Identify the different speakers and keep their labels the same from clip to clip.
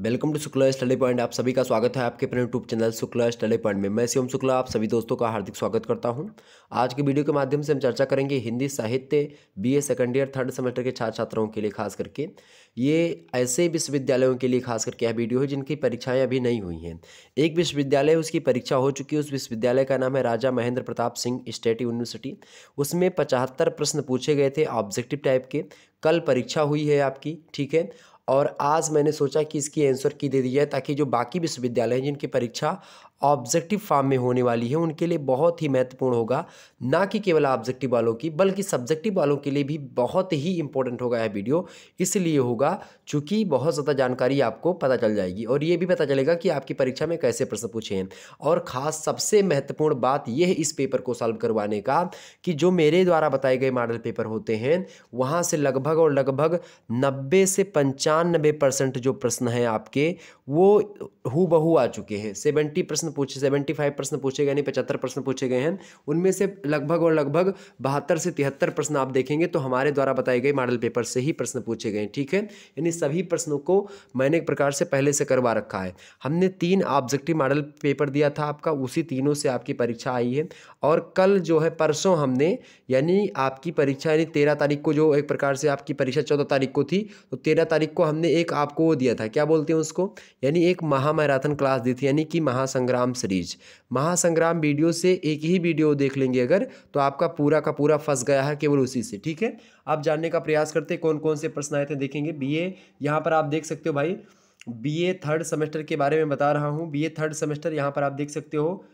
Speaker 1: welcome to Shukla study point आप सभी का स्वागत है आपके अपने YouTube channel Shukla study point में मैं शिवम शुक्ला आप सभी दोस्तों का हार्दिक स्वागत करता हूं आज के वीडियो के माध्यम से हम चर्चा करेंगे हिंदी साहित्य BA second year third semester के छात्र छात्राओं के लिए खास करके ये ऐसे विश्वविद्यालयों के लिए खास करके यह वीडियो है जिनकी परीक्षाएँ अभी नहीं हुई हैं एक विश्वविद्यालय उसकी परीक्षा हो चुकी है उस विश्वविद्यालय का नाम है राजा महेंद्र प्रताप सिंह स्टेट यूनिवर्सिटी उसमें पचहत्तर प्रश्न पूछे गए थे ऑब्जेक्टिव टाइप के कल परीक्षा हुई है आपकी ठीक है और आज मैंने सोचा कि इसकी आंसर की दे दी जाए ताकि जो बाकी विश्वविद्यालय हैं जिनकी परीक्षा ऑब्जेक्टिव फॉर्म में होने वाली है उनके लिए बहुत ही महत्वपूर्ण होगा ना कि केवल ऑब्जेक्टिव वालों की बल्कि सब्जेक्टिव वालों के लिए भी बहुत ही इंपॉर्टेंट होगा यह वीडियो इसलिए होगा चूँकि बहुत ज़्यादा जानकारी आपको पता चल जाएगी और ये भी पता चलेगा कि आपकी परीक्षा में कैसे प्रश्न पूछे हैं और ख़ास सबसे महत्वपूर्ण बात यह इस पेपर को सॉल्व करवाने का कि जो मेरे द्वारा बताए गए मॉडल पेपर होते हैं वहाँ से लगभग और लगभग नब्बे से पंचानबे परसेंट जो प्रश्न हैं आपके वो हु बहू आ चुके हैं सेवेंटी प्रश्न पूछे सेवेंटी फाइव प्रश्न पूछे गए यानी पचहत्तर प्रश्न पूछे गए हैं उनमें से लगभग और लगभग बहत्तर से तिहत्तर प्रश्न आप देखेंगे तो हमारे द्वारा बताए गए मॉडल पेपर से ही प्रश्न पूछे गए ठीक है यानी सभी प्रश्नों को मैंने एक प्रकार से पहले से करवा रखा है हमने तीन ऑब्जेक्टिव मॉडल पेपर दिया था आपका उसी तीनों से आपकी परीक्षा आई है और कल जो है परसों हमने यानी आपकी परीक्षा यानी तेरह तारीख को जो एक प्रकार से आपकी परीक्षा चौदह तारीख को थी तो तेरह तारीख को हमने एक आपको वो दिया था क्या बोलते हैं उसको यानी एक महामैराथन क्लास दी थी यानी कि महासंग्राम सीरीज महासंग्राम वीडियो से एक ही वीडियो देख लेंगे अगर तो आपका पूरा का पूरा फंस गया है केवल उसी से ठीक है आप जानने का प्रयास करते कौन कौन से प्रश्न आए थे देखेंगे बी ए यहाँ पर आप देख सकते हो भाई बी ए थर्ड सेमेस्टर के बारे में बता रहा हूँ बी ए थर्ड सेमेस्टर यहाँ पर आप देख सकते हो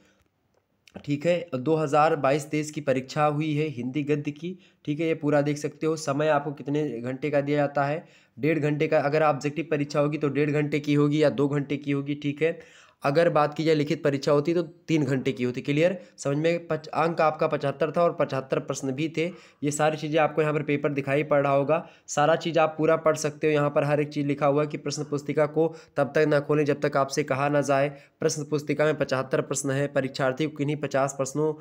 Speaker 1: ठीक है 2022-23 की परीक्षा हुई है हिंदी गद्य की ठीक है ये पूरा देख सकते हो समय आपको कितने घंटे का दिया जाता है डेढ़ घंटे का अगर ऑब्जेक्टिव परीक्षा होगी तो डेढ़ घंटे की होगी या दो घंटे की होगी ठीक है अगर बात की जाए लिखित परीक्षा होती तो तीन घंटे की होती क्लियर समझ में पच अंक आपका पचहत्तर था और पचहत्तर प्रश्न भी थे ये सारी चीज़ें आपको यहाँ पर पेपर दिखाई पड़ रहा होगा सारा चीज़ आप पूरा पढ़ सकते हो यहाँ पर हर एक चीज़ लिखा हुआ है कि प्रश्न पुस्तिका को तब तक ना खोलें जब तक आपसे कहा ना जाए प्रश्न पुस्तिका में पचहत्तर प्रश्न है परीक्षार्थी को किन्हीं पचास प्रश्नों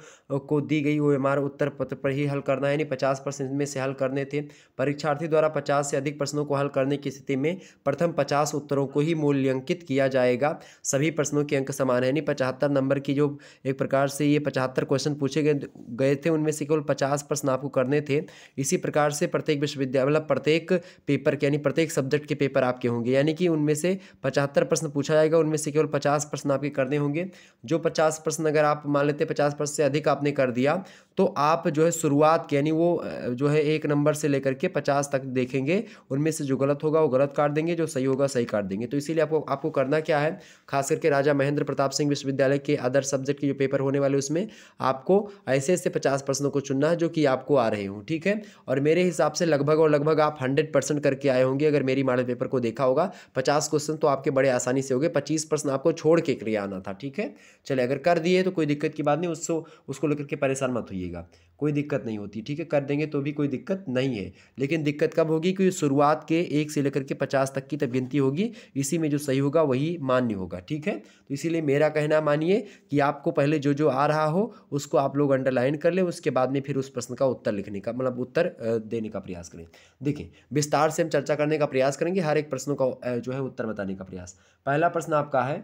Speaker 1: को दी गई वो एम उत्तर पत्र पर ही हल करना है यानी पचास प्रश्न में से हल करने थे परीक्षार्थी द्वारा पचास से अधिक प्रश्नों को हल करने की स्थिति में प्रथम पचास उत्तरों को ही मूल्यांकित किया जाएगा सभी प्रश्न प्रश्नों के अंक समान है नहीं पचहत्तर नंबर की जो एक प्रकार से ये पचहत्तर क्वेश्चन पूछे गए गए थे उनमें से केवल पचास प्रश्न आपको करने थे इसी प्रकार से प्रत्येक विश्वविद्यालय मतलब प्रत्येक पेपर के यानी प्रत्येक सब्जेक्ट के पेपर आपके होंगे यानी कि उनमें से पचहत्तर प्रश्न पूछा जाएगा उनमें से केवल पचास प्रश्न आपके करने होंगे जो पचास प्रश्न अगर आप मान लेते पचास प्रश्न से अधिक आपने कर दिया तो आप जो है शुरुआत के यानी वो जो है एक नंबर से लेकर के पचास तक देखेंगे उनमें से जो गलत होगा वो गलत काट देंगे जो सही होगा सही काट देंगे तो इसीलिए आपको आपको करना क्या है खास करके राज्य राजा महेंद्र प्रताप सिंह विश्वविद्यालय के अदर सब्जेक्ट के जो पेपर होने वाले उसमें आपको ऐसे ऐसे पचास प्रश्नों को चुनना है जो कि आपको आ रहे हों ठीक है और मेरे हिसाब से लगभग और लगभग आप हंड्रेड परसेंट करके आए होंगे अगर मेरी मॉडल पेपर को देखा होगा पचास क्वेश्चन तो आपके बड़े आसानी से हो गए पच्चीस प्रश्न आपको छोड़ के क्रिया आना था ठीक है चले अगर कर दिए तो कोई दिक्कत की बात नहीं उसको उसको लेकर के परेशान मत होइएगा कोई दिक्कत नहीं होती ठीक है कर देंगे तो भी कोई दिक्कत नहीं है लेकिन दिक्कत कब होगी कि शुरुआत के एक से लेकर के पचास तक की तब गिनती होगी इसी में जो सही होगा वही मान्य होगा ठीक है तो इसीलिए मेरा कहना मानिए कि आपको पहले जो जो आ रहा हो उसको आप लोग अंडरलाइन कर लें उसके बाद में फिर उस प्रश्न का उत्तर लिखने का मतलब उत्तर देने का प्रयास करें देखिए विस्तार से हम चर्चा करने का प्रयास करेंगे हर एक प्रश्नों का जो है उत्तर बताने का प्रयास पहला प्रश्न आपका है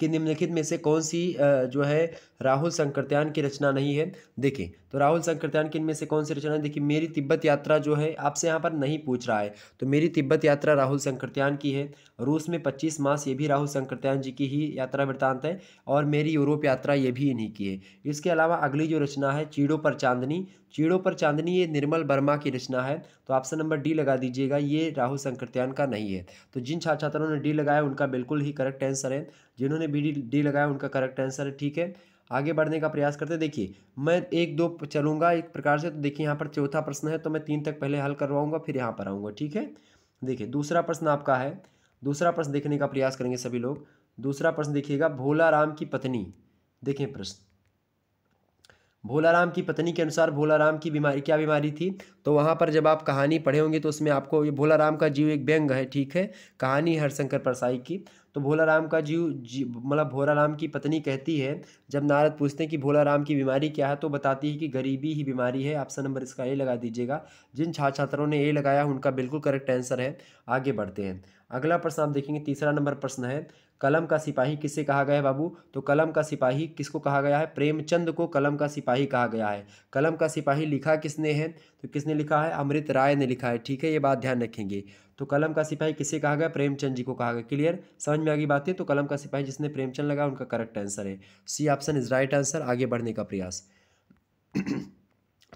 Speaker 1: कि निम्नलिखित में से कौन सी जो है राहुल शंकरत्यान की रचना नहीं है देखें तो राहुल शंकरत्यान की इनमें से कौन सी रचना है देखिए मेरी तिब्बत यात्रा जो है आपसे यहाँ पर नहीं पूछ रहा है तो मेरी तिब्बत यात्रा राहुल संक्रत्यान की है रूस में पच्चीस मास ये भी राहुल शंकरत्यान जी की ही यात्रा वृत्तांत है और मेरी यूरोप यात्रा ये भी इन्हीं की है इसके अलावा अगली जो रचना है चीड़ों पर चांदनी चीड़ों पर चांदनी ये निर्मल वर्मा की रचना है तो ऑप्शन नंबर डी लगा दीजिएगा ये राहुल संकृत्यान का नहीं है तो जिन छात्र छात्राओं ने डी लगाया उनका बिल्कुल ही करेक्ट आंसर है जिन्होंने बी डी लगाया उनका करेक्ट आंसर है ठीक है आगे बढ़ने का प्रयास करते हैं देखिए मैं एक दो चलूँगा एक प्रकार से तो देखिए यहाँ पर चौथा प्रश्न है तो मैं तीन तक पहले हल करवाऊँगा फिर यहाँ पर आऊँगा ठीक है देखिए दूसरा प्रश्न आपका है दूसरा प्रश्न देखने का प्रयास करेंगे सभी लोग दूसरा प्रश्न देखिएगा भोला राम की पत्नी देखें प्रश्न भोलाराम की पत्नी के अनुसार भोलाराम की बीमारी क्या बीमारी थी तो वहाँ पर जब आप कहानी पढ़े होंगे तो उसमें आपको ये भोलाराम का जीव एक व्यंग है ठीक है कहानी हरशंकर परसाई की तो भोलाराम का जीव जी मतलब भोलाराम की पत्नी कहती है जब नारद पूछते हैं कि भोलाराम की बीमारी क्या है तो बताती है कि गरीबी ही बीमारी है ऑप्शन नंबर इसका ए लगा दीजिएगा जिन छात्र छात्रों ने ए लगाया उनका बिल्कुल करेक्ट आंसर है आगे बढ़ते हैं अगला प्रश्न आप देखेंगे तीसरा नंबर प्रश्न है कलम का सिपाही किससे कहा गया है बाबू तो कलम का सिपाही किसको कहा गया है प्रेमचंद को कलम का सिपाही कहा गया है कलम का सिपाही लिखा किसने है तो किसने लिखा है अमृत राय ने लिखा है ठीक है ये बात ध्यान रखेंगे तो कलम का सिपाही किससे कहा गया प्रेमचंद जी को कहा गया क्लियर समझ में आ गई बात है तो कलम का सिपाही जिसने प्रेमचंद लगा उनका करेक्ट आंसर है C option is right answer आगे बढ़ने का प्रयास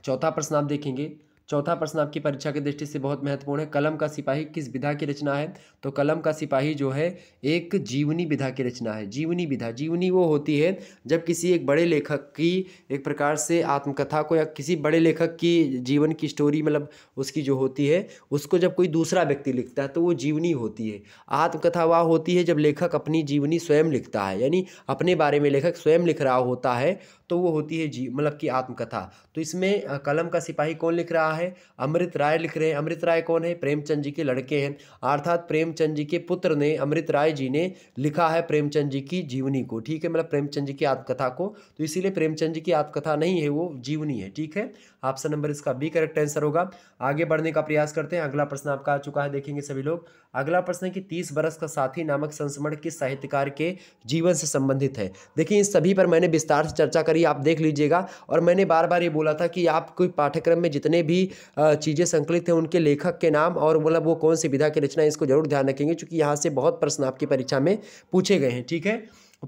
Speaker 1: चौथा प्रश्न आप देखेंगे चौथा प्रश्न आपकी परीक्षा की दृष्टि से बहुत महत्वपूर्ण है कलम का सिपाही किस विधा की रचना है तो कलम का सिपाही जो है एक जीवनी विधा की रचना है जीवनी विधा जीवनी वो होती है जब किसी एक बड़े लेखक की एक प्रकार से आत्मकथा को या किसी बड़े लेखक की जीवन की स्टोरी मतलब उसकी जो होती है उसको जब कोई दूसरा व्यक्ति लिखता है तो वो जीवनी होती है आत्मकथा वह होती है जब लेखक अपनी जीवनी स्वयं लिखता है यानी अपने बारे में लेखक स्वयं लिख रहा होता है तो वो होती है जी मतलब की आत्मकथा तो इसमें कलम का सिपाही कौन लिख रहा है अमृत राय लिख रहे हैं अमृत राय कौन है प्रेमचंद जी के लड़के हैं अर्थात प्रेमचंद जी के पुत्र ने अमृत राय जी ने लिखा है प्रेमचंद जी की जीवनी को ठीक है मतलब प्रेमचंद जी की आत्मकथा को तो इसीलिए प्रेमचंद जी की आत्मकथा नहीं है वो जीवनी है ठीक है ऑप्शन नंबर इसका बी करेक्ट आंसर होगा आगे बढ़ने का प्रयास करते हैं अगला प्रश्न आपका आ चुका है देखेंगे सभी लोग अगला प्रश्न है कि तीस बरस का साथी नामक संस्मरण किस साहित्यकार के जीवन से संबंधित है देखिए इन सभी पर मैंने विस्तार से चर्चा करिए आप देख लीजिएगा और मैंने बार बार ये बोला था कि आप कोई पाठ्यक्रम में जितने भी चीज़ें संकलित हैं उनके लेखक के नाम और मतलब वो कौन सी विधा की रचना इसको जरूर ध्यान रखेंगे चूँकि यहाँ से बहुत प्रश्न आपकी परीक्षा में पूछे गए हैं ठीक है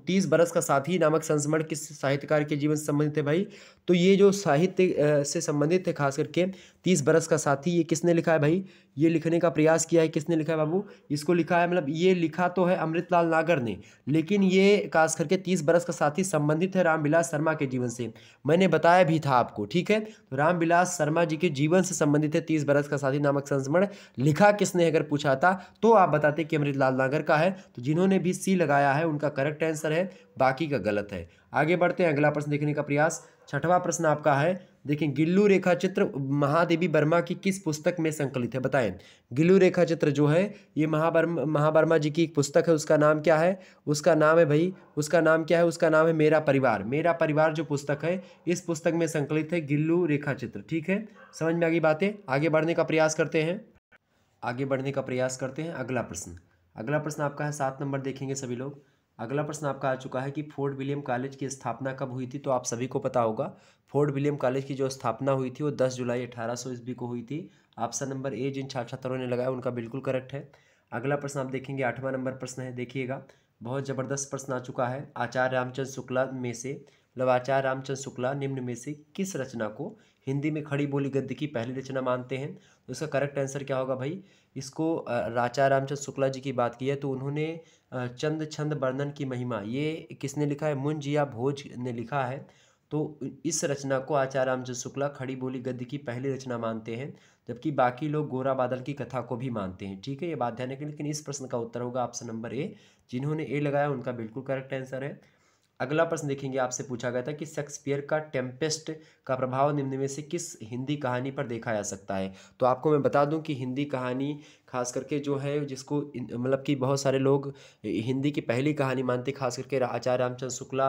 Speaker 1: तीस बरस का साथी नामक संस्मरण किस साहित्यकार के जीवन से संबंधित है भाई तो ये जो साहित्य से संबंधित है खास करके तीस बरस का साथी ये किसने लिखा है भाई ये लिखने का प्रयास किया है किसने लिखा है बाबू इसको लिखा है मतलब ये लिखा तो है अमृतलाल नागर ने लेकिन ये खास करके तीस बरस का साथी संबंधित है रामविलास शर्मा के जीवन से मैंने बताया भी था आपको ठीक है तो रामविलास शर्मा जी के जीवन से संबंधित है तीस बरस का साथी नामक संस्मरण लिखा किसने अगर पूछा था तो आप बताते कि अमृतलाल नागर का है तो जिन्होंने भी सी लगाया है उनका करेक्ट आंसर है बाकी का गलत है आगे बढ़ते हैं अगला प्रश्न देखने का प्रयास छठवां प्रश्न आपका है देखिए गिल्लू रेखा चित्र महादेवी वर्मा की किस पुस्तक में संकलित है बताएं गिल्लू रेखा चित्र जो है ये महावर्मा महावर्मा जी की एक पुस्तक है उसका नाम क्या है उसका नाम है भाई उसका नाम क्या है उसका नाम है मेरा परिवार मेरा परिवार जो पुस्तक है इस पुस्तक में संकलित है गिल्लू रेखा चित्र ठीक है समझ में आ गई बातें आगे बढ़ने का प्रयास करते हैं आगे बढ़ने का प्रयास करते हैं अगला प्रश्न अगला प्रश्न आपका है सात नंबर देखेंगे सभी लोग अगला प्रश्न आपका आ चुका है कि फोर्ट विलियम कॉलेज की स्थापना कब हुई थी तो आप सभी को पता होगा फोर्ट विलियम कॉलेज की जो स्थापना हुई थी वो 10 जुलाई अठारह सौ ईस्वी को हुई थी ऑप्शन नंबर ए जिन छात्र छात्राओं ने लगाया उनका बिल्कुल करेक्ट है अगला प्रश्न आप देखेंगे आठवां नंबर प्रश्न है देखिएगा बहुत ज़बरदस्त प्रश्न आ चुका है आचार्य रामचंद्र शुक्ला में से मतलब आचार्य रामचंद्र शुक्ला निम्न में से किस रचना को हिंदी में खड़ी बोली गद्य की पहली रचना मानते हैं तो इसका करेक्ट आंसर क्या होगा भाई इसको आचार्य रामचंद्र शुक्ला जी की बात की है तो उन्होंने चंद छंद वर्णन की महिमा ये किसने लिखा है मुंज या भोज ने लिखा है तो इस रचना को आचार्य रामचंद्र शुक्ला खड़ी बोली गद्य की पहली रचना मानते हैं जबकि बाकी लोग गोरा बादल की कथा को भी मानते हैं ठीक है ये बात ध्यान रखें लेकिन इस प्रश्न का उत्तर होगा ऑप्शन नंबर ए जिन्होंने ए लगाया उनका बिल्कुल करेक्ट आंसर है अगला प्रश्न देखेंगे आपसे पूछा गया था कि शेक्सपियर का टेम्पेस्ट का प्रभाव निम्न में से किस हिंदी कहानी पर देखा जा सकता है तो आपको मैं बता दूं कि हिंदी कहानी खास करके जो है जिसको मतलब कि बहुत सारे लोग हिंदी की पहली कहानी मानते खास करके आचार्य रामचंद्र शुक्ला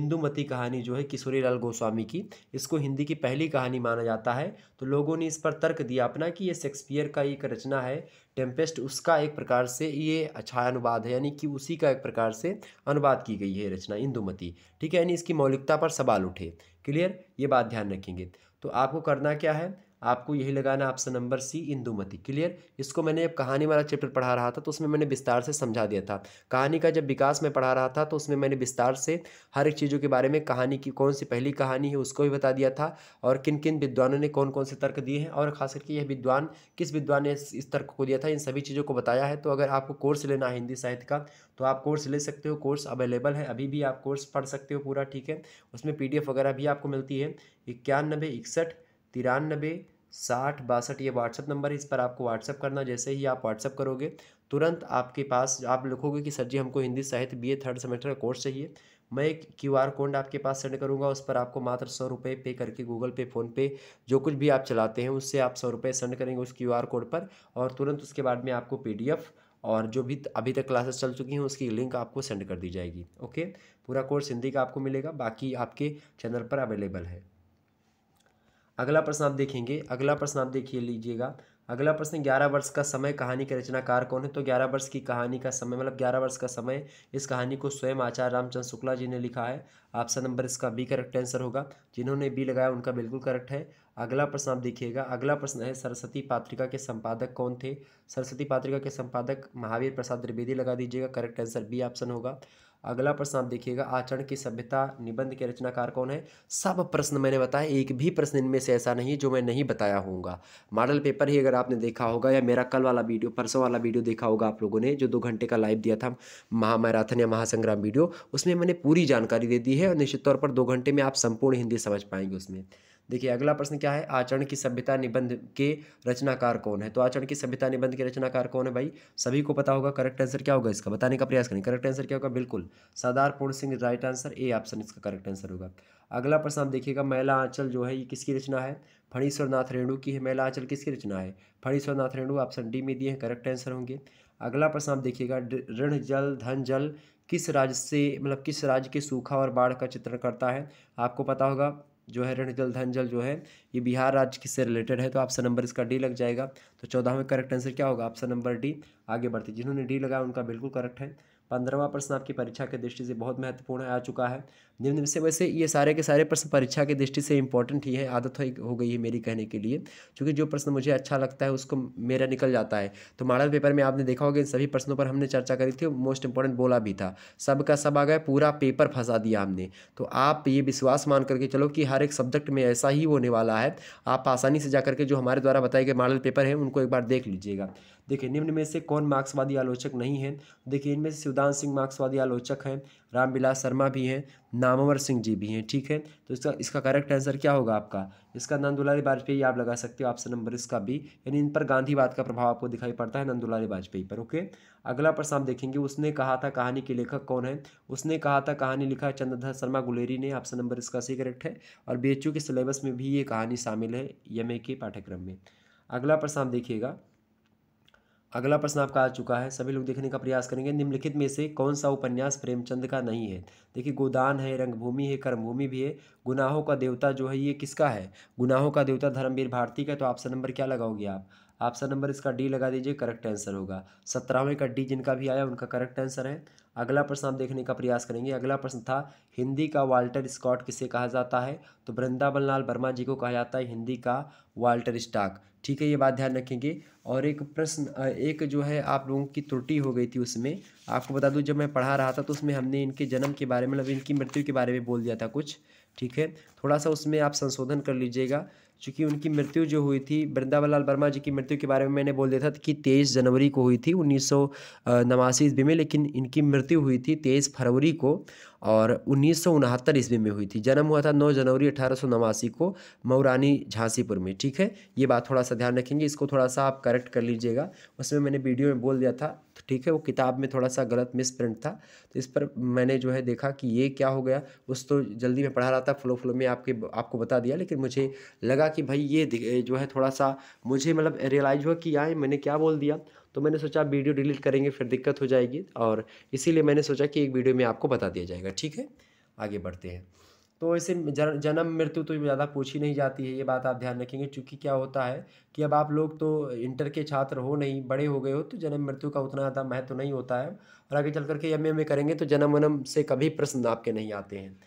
Speaker 1: इंदुमती कहानी जो है किशोरी लाल गोस्वामी की इसको हिंदी की पहली कहानी माना जाता है तो लोगों ने इस पर तर्क दिया अपना कि ये शेक्सपियर का एक रचना है टेम्पेस्ट उसका एक प्रकार से ये अच्छा अनुवाद है यानी कि उसी का एक प्रकार से अनुवाद की गई है रचना इंदुमती ठीक है यानी इसकी मौलिकता पर सवाल उठे क्लियर ये बात ध्यान रखेंगे तो आपको करना क्या है आपको यही लगाना है option number C Indumati clear इसको मैंने जब कहानी वाला चैप्टर पढ़ा रहा था तो उसमें मैंने विस्तार से समझा दिया था कहानी का जब विकास मैं पढ़ा रहा था तो उसमें मैंने विस्तार से हर एक चीज़ों के बारे में कहानी की कौन सी पहली कहानी है उसको भी बता दिया था और किन किन विद्वानों ने कौन कौन से तर्क दिए हैं और खास करके यह विद्वान किस विद्वान ने इस तर्क को दिया था इन सभी चीज़ों को बताया है तो अगर आपको कोर्स लेना है हिंदी साहित्य का तो आप कोर्स ले सकते हो कोर्स अवेलेबल है अभी भी आप कोर्स पढ़ सकते हो पूरा ठीक है उसमें पी वगैरह भी आपको मिलती है इक्यानबे इकसठ तिरानबे साठ बासठ ये व्हाट्सअप नंबर है इस पर आपको व्हाट्सअप करना जैसे ही आप व्हाट्सअप करोगे तुरंत आपके पास आप लिखोगे कि सर जी हमको हिंदी साहित्य बीए थर्ड सेमेस्टर का कोर्स चाहिए मैं एक क्यू आर कोड आपके पास सेंड करूंगा उस पर आपको मात्र सौ रुपये पे करके गूगल पे फ़ोनपे जो कुछ भी आप चलाते हैं उससे आप सौ रुपये सेंड करेंगे उस क्यू आर कोड पर और तुरंत उसके बाद में आपको पी डी एफ़ और जो भी अभी तक क्लासेस चल चुकी हैं उसकी लिंक आपको सेंड कर दी जाएगी ओके पूरा कोर्स हिंदी का आपको मिलेगा बाकी आपके चैनल पर अवेलेबल है अगला प्रश्न आप देखेंगे अगला प्रश्न आप देखिए लीजिएगा अगला प्रश्न ग्यारह वर्ष का समय कहानी के रचनाकार कौन है तो ग्यारह वर्ष की कहानी का समय मतलब ग्यारह वर्ष का समय इस कहानी को स्वयं आचार्य रामचंद्र शुक्ला जी ने लिखा है ऑप्शन नंबर इसका बी करेक्ट आंसर होगा जिन्होंने बी लगाया उनका बिल्कुल करेक्ट है अगला प्रश्न आप देखिएगा अगला प्रश्न है सरस्वती पात्रिका के संपादक कौन थे सरस्वती पात्रिका के संपादक महावीर प्रसाद द्विवेदी लगा दीजिएगा करेक्ट आंसर बी ऑप्शन होगा अगला प्रश्न आप देखिएगा आचरण की सभ्यता निबंध के रचनाकार कौन है सब प्रश्न मैंने बताया एक भी प्रश्न इनमें से ऐसा नहीं जो मैं नहीं बताया होऊंगा मॉडल पेपर ही अगर आपने देखा होगा या मेरा कल वाला वीडियो परसों वाला वीडियो देखा होगा आप लोगों ने जो दो घंटे का लाइव दिया था महामैराथन या महासंग्राम वीडियो उसमें मैंने पूरी जानकारी दे दी है और निश्चित तौर पर दो घंटे में आप संपूर्ण हिंदी समझ पाएंगे उसमें देखिए अगला प्रश्न क्या है आचरण की सभ्यता निबंध के रचनाकार कौन है तो आचरण की सभ्यता निबंध के रचनाकार कौन है भाई सभी को पता होगा करेक्ट आंसर क्या होगा इसका बताने का प्रयास करें करेक्ट आंसर क्या होगा बिल्कुल Sardar Puran Singh right answer A option इसका करेक्ट आंसर होगा अगला प्रश्न आप देखिएगा महिला आंचल जो है ये किसकी रचना है फणीश्वरनाथ रेणु की है महिला आंचल किसकी रचना है फणीश्वरनाथ रेणु ऑप्शन डी में दिए हैं करेक्ट आंसर होंगे अगला प्रश्न आप देखिएगा ऋण जल धन जल किस राज्य से मतलब किस राज्य के सूखा और बाढ़ का चित्रण करता है आपको पता होगा जो है ऋण जल धन जल जो है ये बिहार राज्य किससे रिलेटेड है तो ऑप्शन नंबर इसका डी लग जाएगा तो चौदह में करेक्ट आंसर क्या होगा ऑप्शन नंबर डी आगे बढ़ते जिन्होंने डी लगाया उनका बिल्कुल करेक्ट है पंद्रहवा प्रश्न आपकी परीक्षा के दृष्टि से बहुत महत्वपूर्ण आ चुका है निम्न से वैसे ये सारे के सारे प्रश्न परीक्षा के दृष्टि से इंपॉर्टेंट ही है आदत हो गई है मेरी कहने के लिए क्योंकि जो प्रश्न मुझे अच्छा लगता है उसको मेरा निकल जाता है तो मॉडल पेपर में आपने देखा होगा इन सभी प्रश्नों पर हमने चर्चा करी थी मोस्ट इंपॉर्टेंट बोला भी था सब का सब आ गया पूरा पेपर फंसा दिया हमने तो आप ये विश्वास मान करके चलो कि हर एक सब्जेक्ट में ऐसा ही होने वाला है आप आसानी से जा के जो हमारे द्वारा बताए गए मॉडल पेपर हैं उनको एक बार देख लीजिएगा देखिए निम्न में से कौन मार्क्सवादी आलोचक नहीं है देखिए इनमें से प्रधान सिंह मार्क्सवादी आलोचक हैं रामविलास शर्मा भी हैं नामवर सिंह जी भी हैं ठीक है तो इसका इसका करेक्ट आंसर क्या होगा आपका इसका नंदुलारी वाजपेयी आप लगा सकते हो ऑप्शन नंबर इसका भी यानी इन पर गांधीवाद का प्रभाव आपको दिखाई पड़ता है नंदुलारी वाजपेयी पर ओके अगला प्रश्न आप देखेंगे उसने कहा था कहानी के लेखक कौन है उसने कहा था कहानी लिखा चंद्रधर शर्मा गुलेरी ने ऑप्शन नंबर इसका सी करेक्ट है और बी के सिलेबस में भी ये कहानी शामिल है यम के पाठ्यक्रम में अगला प्रश्न आप देखिएगा अगला प्रश्न आपका आ चुका है सभी लोग देखने का प्रयास करेंगे निम्नलिखित में से कौन सा उपन्यास प्रेमचंद का नहीं है देखिए गोदान है रंगभूमि है कर्मभूमि भी है गुनाहों का देवता जो है ये किसका है गुनाहों का देवता धर्मवीर भारती का तो ऑप्शन नंबर क्या लगाओगे आप ऑप्शन नंबर इसका डी लगा दीजिए करेक्ट आंसर होगा सत्रहवें का डी जिनका भी आया उनका करेक्ट आंसर है अगला प्रश्न आप देखने का प्रयास करेंगे अगला प्रश्न था हिंदी का वाल्टर स्कॉट किसे कहा जाता है तो वृंदावन लाल वर्मा जी को कहा जाता है हिंदी का वाल्टर स्टाक ठीक है ये बात ध्यान रखेंगे और एक प्रश्न एक जो है आप लोगों की त्रुटि हो गई थी उसमें आपको बता दूं जब मैं पढ़ा रहा था तो उसमें हमने इनके जन्म के बारे में मतलब इनकी मृत्यु के बारे में बोल दिया था कुछ ठीक है थोड़ा सा उसमें आप संशोधन कर लीजिएगा चूँकि उनकी मृत्यु जो हुई थी वृंदावन लाल वर्मा जी की मृत्यु के बारे में मैंने बोल दिया था कि तेईस जनवरी को हुई थी उन्नीस सौ नवासी ईस्वी में लेकिन इनकी मृत्यु हुई थी तेईस फरवरी को और उन्नीस सौ उनहत्तर ईस्वी में हुई थी जन्म हुआ था नौ जनवरी अठारह सौ नवासी को मऊरानी झांसीपुर में ठीक है ये बात थोड़ा सा ध्यान रखेंगे इसको थोड़ा सा आप करेक्ट कर लीजिएगा उसमें मैंने वीडियो में बोल दिया था ठीक है वो किताब में थोड़ा सा गलत मिस प्रिंट था तो इस पर मैंने जो है देखा कि ये क्या हो गया उस तो जल्दी में पढ़ा रहा था फ्लो फ्लो में आपके आपको बता दिया लेकिन मुझे लगा कि भाई ये जो है थोड़ा सा मुझे मतलब रियलाइज हुआ कि यहाँ मैंने क्या बोल दिया तो मैंने सोचा वीडियो डिलीट करेंगे फिर दिक्कत हो जाएगी और इसीलिए मैंने सोचा कि एक वीडियो में आपको बता दिया जाएगा ठीक है आगे बढ़ते हैं तो ऐसे जन्म मृत्यु तो ज़्यादा पूछी नहीं जाती है ये बात आप ध्यान रखेंगे क्योंकि क्या होता है कि अब आप लोग तो इंटर के छात्र हो नहीं बड़े हो गए हो तो जन्म मृत्यु का उतना ज़्यादा महत्व तो नहीं होता है और आगे चल करके एम ए करेंगे तो जन्म वनम से कभी प्रश्न आपके नहीं आते हैं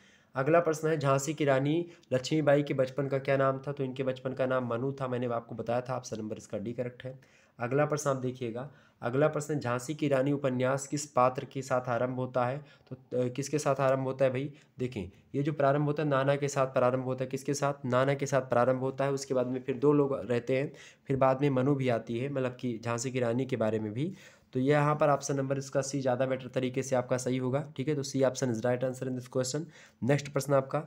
Speaker 1: अगला प्रश्न है झांसी की रानी लक्ष्मीबाई के बचपन का क्या नाम था तो इनके बचपन का नाम मनु था मैंने आपको बताया था आपसे नंबर इसका डी करेक्ट है अगला प्रश्न आप देखिएगा अगला प्रश्न झांसी की रानी उपन्यास किस पात्र के साथ आरंभ होता है तो किसके साथ आरंभ होता है भाई देखें ये जो प्रारंभ होता है नाना के साथ प्रारंभ होता है किसके साथ नाना के साथ प्रारंभ होता है उसके बाद में फिर दो लोग रहते हैं फिर बाद में मनु भी आती है मतलब कि झांसी की रानी के बारे में भी तो ये यहाँ पर ऑप्शन नंबर इसका सी ज़्यादा बेटर तरीके से आपका सही होगा ठीक है तो C option is right answer in this question next प्रश्न आपका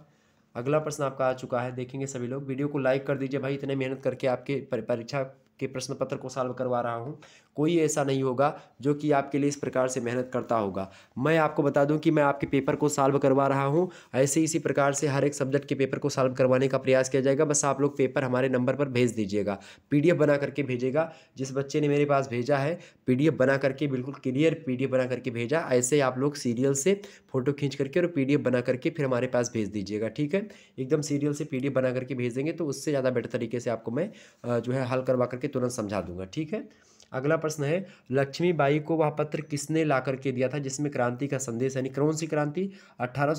Speaker 1: अगला प्रश्न आपका आ चुका है देखेंगे सभी लोग वीडियो को लाइक कर दीजिए भाई इतने मेहनत करके आपके परीक्षा के प्रश्न पत्र को सॉल्व करवा रहा हूँ कोई ऐसा नहीं होगा जो कि आपके लिए इस प्रकार से मेहनत करता होगा मैं आपको बता दूं कि मैं आपके पेपर को सॉल्व करवा रहा हूं ऐसे इसी प्रकार से हर एक सब्जेक्ट के पेपर को सॉल्व करवाने का प्रयास किया जाएगा बस आप लोग पेपर हमारे नंबर पर भेज दीजिएगा पी बना करके भेजेगा जिस बच्चे ने मेरे पास भेजा है पी बना करके बिल्कुल क्लियर पी बना करके भेजा ऐसे आप लोग सीरियल से फ़ोटो खींच करके और पी बना करके फिर हमारे पास भेज दीजिएगा ठीक है एकदम सीरियल से पी बना करके भेज देंगे तो उससे ज़्यादा बेटर तरीके से आपको मैं जो है हल करवा करके तुरंत समझा दूंगा ठीक है अगला प्रश्न है लक्ष्मीबाई को वह पत्र किसने ला करके दिया था जिसमें क्रांति का संदेश यानी कौन सी क्रांति अट्ठारह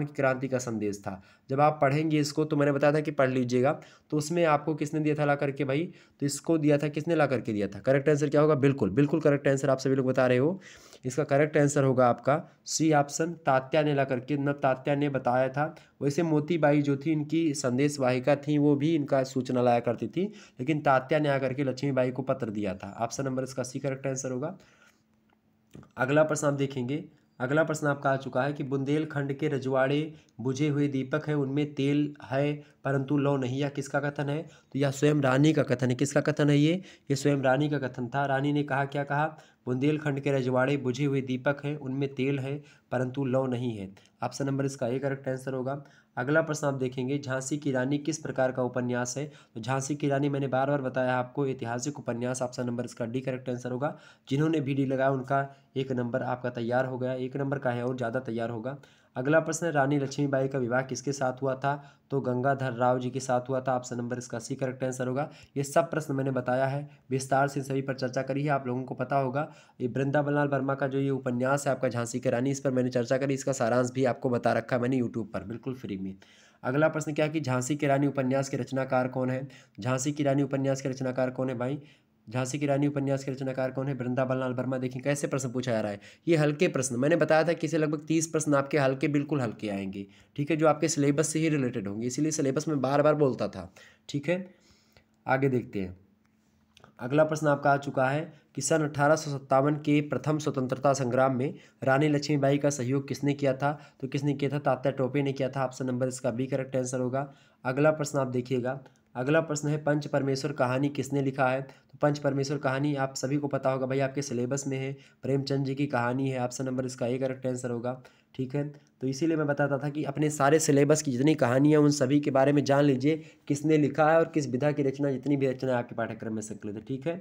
Speaker 1: की क्रांति का संदेश था जब आप पढ़ेंगे इसको तो मैंने बताया था कि पढ़ लीजिएगा तो उसमें आपको किसने दिया था ला करके भाई तो इसको दिया था किसने ला करके दिया था करेक्ट आंसर क्या होगा बिल्कुल बिल्कुल करेक्ट आंसर आप सभी लोग बता रहे हो इसका करेक्ट आंसर होगा आपका सी ऑप्शन तात्या ने ला करके न तात्या ने बताया था वैसे मोतीबाई जो थी इनकी संदेश वाहिका थी वो भी इनका सूचना लाया करती थी लेकिन तात्या ने आकर के लक्ष्मीबाई को पत्र दिया था ऑप्शन नंबर इसका सी करेक्ट आंसर होगा अगला प्रश्न आप देखेंगे अगला प्रश्न आपका आ चुका है कि बुंदेलखंड के रजवाड़े बुझे हुए दीपक हैं उनमें तेल है परंतु लौ नहीं यह किसका कथन है तो यह स्वयं रानी का कथन है किसका कथन है ये ये स्वयं रानी का कथन था रानी ने कहा क्या कहा बुंदेलखंड के रजवाड़े बुझे हुए दीपक हैं उनमें तेल है परंतु लौ नहीं है ऑप्शन नंबर इसका ए करेक्ट आंसर होगा अगला प्रश्न आप देखेंगे झांसी की रानी किस प्रकार का उपन्यास है तो झांसी की रानी मैंने बार बार बताया आपको ऐतिहासिक उपन्यास ऑप्शन नंबर इसका डी करेक्ट आंसर होगा जिन्होंने भी डी लगाया उनका एक नंबर आपका तैयार हो गया एक नंबर का है और ज़्यादा तैयार होगा अगला प्रश्न रानी लक्ष्मीबाई का विवाह किसके साथ हुआ था तो गंगाधर राव जी के साथ हुआ था ऑप्शन नंबर इसका सी करेक्ट आंसर होगा ये सब प्रश्न मैंने बताया है विस्तार से सभी पर चर्चा करी है आप लोगों को पता होगा ये वृंदावन लाल वर्मा का जो ये उपन्यास है आपका झांसी की रानी इस पर मैंने चर्चा करी इसका सारांश भी आपको बता रखा है मैंने यूट्यूब पर बिल्कुल फ्री में अगला प्रश्न क्या कि झांसी की रानी उपन्यास के रचनाकार कौन है झांसी की रानी उपन्यास के रचनाकार कौन है भाई झांसी की रानी उपन्यास के रचनाकार कौन है वृंदावन लाल वर्मा देखें कैसे प्रश्न पूछा जा रहा है ये हल्के प्रश्न मैंने बताया था कि इसे लगभग तीस प्रश्न आपके हल्के बिल्कुल हल्के आएंगे ठीक है जो आपके सिलेबस से ही रिलेटेड होंगे इसीलिए सिलेबस में बार बार बोलता था ठीक है आगे देखते हैं अगला प्रश्न आपका आ चुका है कि सन अठारह के प्रथम स्वतंत्रता संग्राम में रानी लक्ष्मीबाई का सहयोग किसने किया था तो किसने किया था तात्या टोपे ने किया था ऑप्शन नंबर इसका बी करेक्ट आंसर होगा अगला प्रश्न आप देखिएगा अगला प्रश्न है पंच परमेश्वर कहानी किसने लिखा है तो पंच परमेश्वर कहानी आप सभी को पता होगा भाई आपके सिलेबस में है प्रेमचंद जी की कहानी है ऑप्शन नंबर इसका एक करेक्ट आंसर होगा ठीक है तो इसीलिए मैं बताता था कि अपने सारे सिलेबस की जितनी कहानियाँ उन सभी के बारे में जान लीजिए किसने लिखा है और किस विधा की रचना जितनी भी रचना आपके पाठ्यक्रम में संकलित है ठीक है